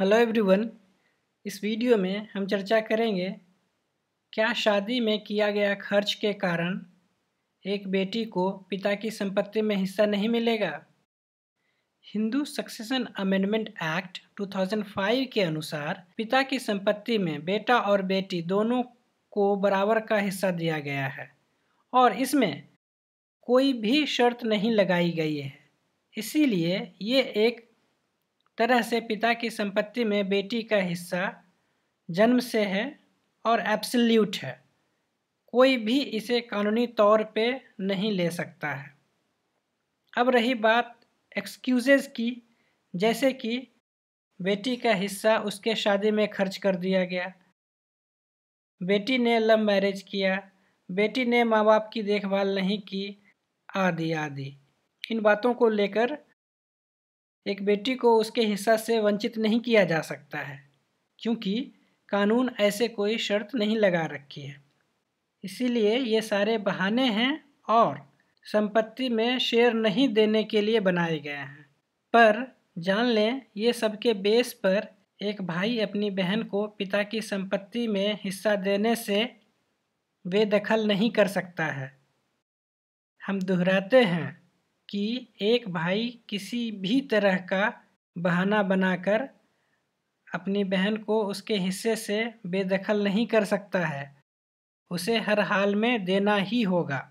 hello everyone इस video में हम चर्चा करेंगे क्या शादी में किया गया खर्च के कारण एक बेटी को पिता की संपत्ति में हिस्सा नहीं मिलेगा हिंदू सक्सेशन अमेंडमेंट एक्ट 2005 के अनुसार पिता की संपत्ति में बेटा और बेटी दोनों को बराबर का हिस्सा दिया गया है और इसमें कोई भी शर्त नहीं लगाई गई है इसीलिए ये एक तरह से पिता की संपत्ति में बेटी का हिस्सा जन्म से है और एब्सल्यूट है कोई भी इसे कानूनी तौर पे नहीं ले सकता है अब रही बात एक्सक्यूजेज की जैसे कि बेटी का हिस्सा उसके शादी में खर्च कर दिया गया बेटी ने लव मैरिज किया बेटी ने माँ बाप की देखभाल नहीं की आदि आदि इन बातों को लेकर एक बेटी को उसके हिस्सा से वंचित नहीं किया जा सकता है क्योंकि कानून ऐसे कोई शर्त नहीं लगा रखी है इसीलिए ये सारे बहाने हैं और संपत्ति में शेयर नहीं देने के लिए बनाए गए हैं पर जान लें ये सबके बेस पर एक भाई अपनी बहन को पिता की संपत्ति में हिस्सा देने से बेदखल नहीं कर सकता है हम दोहराते हैं कि एक भाई किसी भी तरह का बहाना बनाकर अपनी बहन को उसके हिस्से से बेदखल नहीं कर सकता है उसे हर हाल में देना ही होगा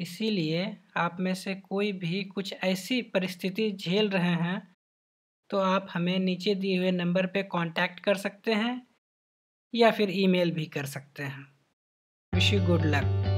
इसीलिए आप में से कोई भी कुछ ऐसी परिस्थिति झेल रहे हैं तो आप हमें नीचे दिए हुए नंबर पर कांटेक्ट कर सकते हैं या फिर ईमेल भी कर सकते हैं विश यू गुड लक